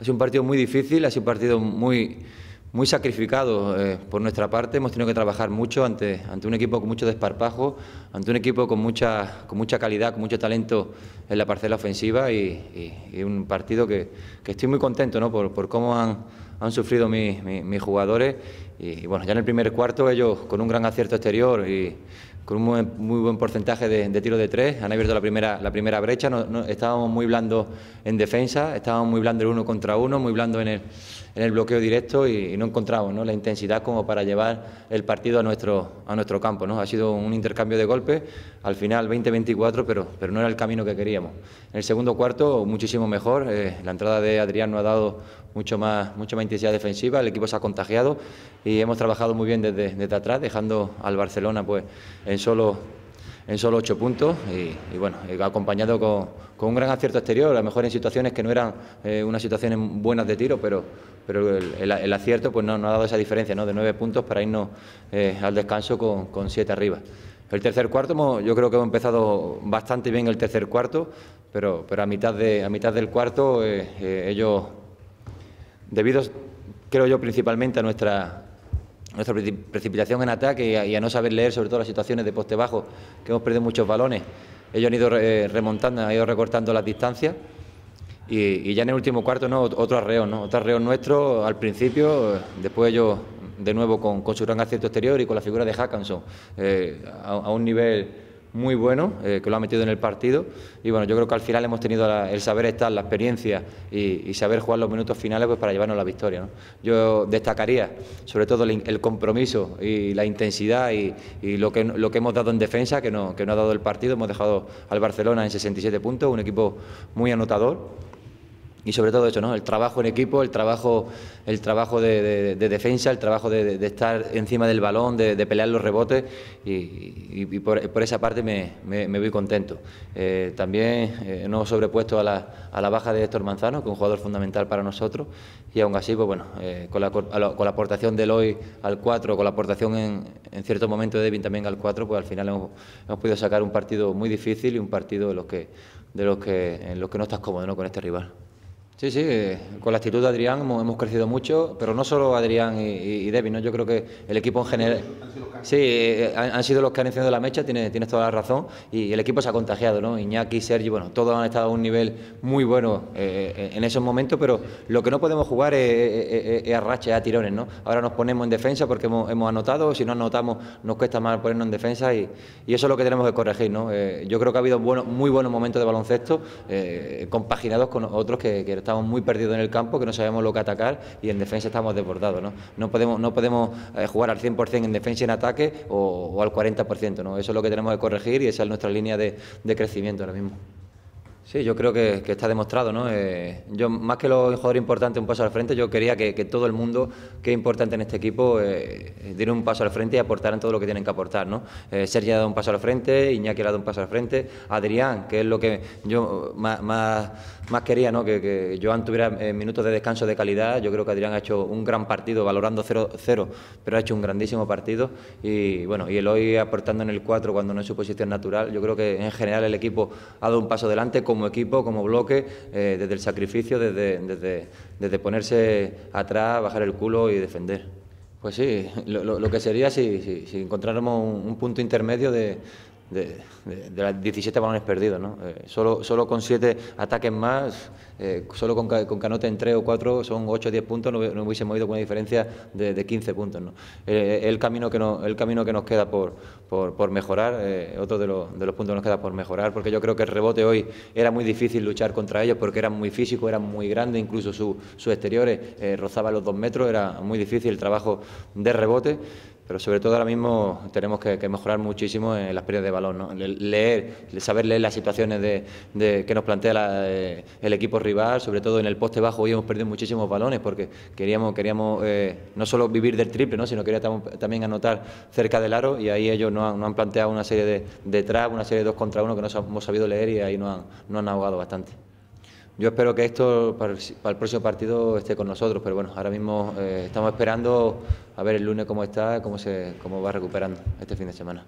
Ha sido un partido muy difícil, ha sido un partido muy, muy sacrificado eh, por nuestra parte. Hemos tenido que trabajar mucho ante, ante un equipo con mucho desparpajo, ante un equipo con mucha, con mucha calidad, con mucho talento en la parcela ofensiva y, un partido que, estoy muy contento por, cómo han, sufrido mis jugadores. Y, y, bueno, ya en el primer cuarto ellos con un gran acierto exterior y con un muy, buen porcentaje de, tiro de tres. Han abierto la primera, la primera brecha. estábamos muy blandos en defensa, estábamos muy blandos el uno contra uno, muy blando en el, en el bloqueo directo y, no encontramos la intensidad como para llevar el partido a nuestro, a nuestro campo. ¿no? Ha sido un intercambio de golpes, al final 20-24, pero, pero no era el camino que queríamos. En el segundo cuarto, muchísimo mejor. Eh, la entrada de Adrián no ha dado mucho más, mucha más intensidad defensiva, el equipo se ha contagiado y hemos trabajado muy bien desde, atrás, dejando al Barcelona pues en solo en ocho puntos y, bueno, acompañado con, con, un gran acierto exterior, a lo mejor en situaciones que no eran eh, unas situaciones buenas de tiro, pero, pero el, acierto pues no, ha dado esa diferencia ¿no? de nueve puntos para irnos eh, al descanso con, siete arriba. El tercer cuarto, yo creo que hemos empezado bastante bien el tercer cuarto, pero, pero a, mitad de, a mitad del cuarto eh, ellos debido, creo yo, principalmente a nuestra, precipitación en ataque y a, no saber leer, sobre todo las situaciones de poste bajo, que hemos perdido muchos balones. Ellos han ido eh, remontando, han ido recortando las distancias y, ya en el último cuarto no otro arreo, ¿no? otro arreo nuestro al principio, después ellos de nuevo con, su gran acierto exterior y con la figura de Hackanson eh, a un nivel muy bueno, eh, que lo ha metido en el partido. Y bueno, yo creo que al final hemos tenido el saber estar, la experiencia y, saber jugar los minutos finales pues, para llevarnos la victoria. Yo destacaría sobre todo el, compromiso y la intensidad y, lo, que, lo que hemos dado en defensa, que no, que no ha dado el partido. Hemos dejado al Barcelona en 67 puntos, un equipo muy anotador y sobre todo eso, ¿no? El trabajo en equipo, el trabajo, el trabajo de, defensa, el trabajo de, estar encima del balón, de, pelear los rebotes y, por, esa parte me, voy contento. Eh, también eh, no sobrepuesto a la, baja de Héctor Manzano, que es un jugador fundamental para nosotros y aún así, pues bueno, eh, con, la, con la aportación de Eloy al 4, con la aportación en, en cierto momento de Devin también al 4, pues al final hemos, podido sacar un partido muy difícil y un partido de los que, de los que, en los que no estás cómodo ¿no? con este rival. Sí, sí, eh, con la actitud de Adrián hemos, crecido mucho, pero no solo Adrián y, ¿no? yo creo que el equipo en general... Sí, eh, han sido los que han encendido la mecha, tienes, tienes toda la razón. Y el equipo se ha contagiado, ¿no? Iñaki, Sergi, bueno, todos han estado a un nivel muy bueno eh, en esos momentos, pero lo que no podemos jugar es, arrache, a rachas, tirones, ¿no? Ahora nos ponemos en defensa porque hemos, anotado, si no anotamos nos cuesta más ponernos en defensa y, eso es lo que tenemos que corregir, ¿no? Eh, yo creo que ha habido bueno, muy buenos momentos de baloncesto compaginados con otros que, estamos muy perdidos en el campo, que no sabemos lo que atacar y en defensa estamos desbordados, ¿no? No podemos, no podemos jugar al 100% en defensa y en ataque o, al 40%. ¿no? Eso es lo que tenemos que corregir y esa es nuestra línea de crecimiento ahora mismo. Sí, yo creo que, está demostrado, ¿no? Eh, yo, más que los jugadores importantes un paso al frente, yo quería que, todo el mundo que es importante en este equipo eh, eh, diera un paso al frente y aportaran todo lo que tienen que aportar, ¿no? Eh, Sergio ha dado un paso al frente, Iñaki ha dado un paso al frente, Adrián, que es lo que yo más, quería, ¿no? Que, Joan tuviera minutos de descanso de calidad. Yo creo que Adrián ha hecho un gran partido, valorando 0-0, pero ha hecho un grandísimo partido. Y bueno, y hoy aportando en el 4 cuando no es su posición natural. Yo creo que en general el equipo ha dado un paso adelante como equipo, como bloque, eh, desde el sacrificio, desde, desde, ponerse atrás, bajar el culo y defender. Pues sí, lo, que sería si, si, encontráramos un, punto intermedio de, de, las 17 balones perdidos. ¿no? Eh, solo, solo con 7 ataques más, eh, solo con, con en 3 o 4, son 8 o 10 puntos, no, hubiésemos ido con una diferencia de, 15 puntos. ¿no? Eh, el, camino que no, el camino que nos queda por, por, mejorar, otro de, de los puntos que nos queda por mejorar, porque yo creo que el rebote hoy era muy difícil luchar contra ellos porque eran muy físicos, eran muy grandes, incluso sus exteriores rozaban los 2 metros, era muy difícil el trabajo de rebote pero sobre todo ahora mismo tenemos que, mejorar muchísimo en las pérdidas de balón, ¿no? leer, saber leer las situaciones de, que nos plantea eh, el equipo rival, sobre todo en el poste bajo hoy hemos perdido muchísimos balones porque queríamos, queríamos eh, no solo vivir del triple, sino queríamos también anotar cerca del aro y ahí ellos no han, planteado una serie de, de una serie de dos contra uno que no hemos sabido leer y ahí no nos han ahogado bastante. Yo espero que esto para el, próximo partido esté con nosotros, pero bueno, ahora mismo eh, estamos esperando a ver el lunes cómo está, cómo, se, cómo va recuperando este fin de semana.